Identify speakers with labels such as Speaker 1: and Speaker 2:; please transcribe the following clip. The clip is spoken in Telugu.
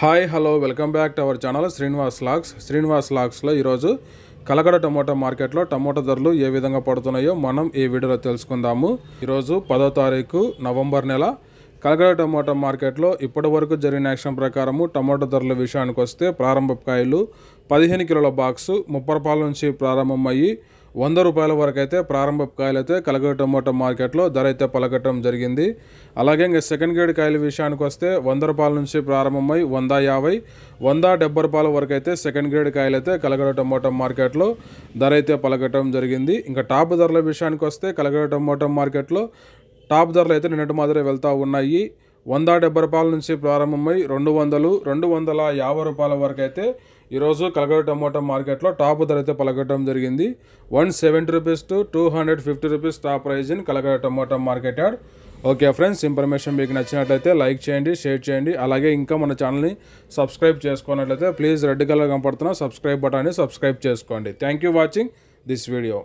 Speaker 1: hi hello welcome back to our channel Srinivas లాక్స్ శ్రీనివాస్ లాక్స్లో ఈరోజు కలకడ టమోటా మార్కెట్లో టమోటా ధరలు ఏ విధంగా పడుతున్నాయో మనం ఈ వీడియోలో తెలుసుకుందాము ఈరోజు పదో తారీఖు నవంబర్ నెల కలకడ టమోటా మార్కెట్లో ఇప్పటి వరకు జరిగిన యాక్షన్ ప్రకారము టమోటా ధరల విషయానికి వస్తే ప్రారంభ కాయలు పదిహేను కిలోల బాక్సు ముప్పై నుంచి ప్రారంభమయ్యి వంద రూపాయల వరకు అయితే ప్రారంభ కాయలు అయితే కలగడ టమోటా మార్కెట్లో ధర అయితే పలకటం జరిగింది అలాగే ఇంకా సెకండ్ గ్రేడ్ కాయల విషయానికి వస్తే వంద రూపాయల నుంచి ప్రారంభమై వంద యాభై వంద డెబ్బై రూపాయల వరకు అయితే సెకండ్ గ్రేడ్ కాయలు అయితే కలగడ టమోటా మార్కెట్లో ధర అయితే పలకటం జరిగింది ఇంకా టాప్ ధరల విషయానికి వస్తే కలగడ టమోటో మార్కెట్లో టాప్ ధరలు అయితే నిన్నటి మాదిరే వెళ్తూ ఉన్నాయి వంద డెబ్బై రూపాయల నుంచి ప్రారంభమై రెండు వందలు రెండు వందల యాభై రూపాయల వరకు అయితే ఈరోజు కలగడ టమాటో మార్కెట్లో టాప్ ధర అయితే పలకడం జరిగింది one seventy rupees to two hundred fifty rupees top price in Kalakada tomato market yard okay friends information మీకు నచ్చినట్లయితే లైక్ చేయండి షేర్ చేయండి అలాగే ఇంకా మన ఛానల్ని సబ్స్క్రైబ్ చేసుకున్నట్లయితే ప్లీజ్ రెడ్ కలర్ కనపడుతున్న సబ్స్క్రైబ్ బటన్ని సబ్స్క్రైబ్ చేసుకోండి thank you watching this video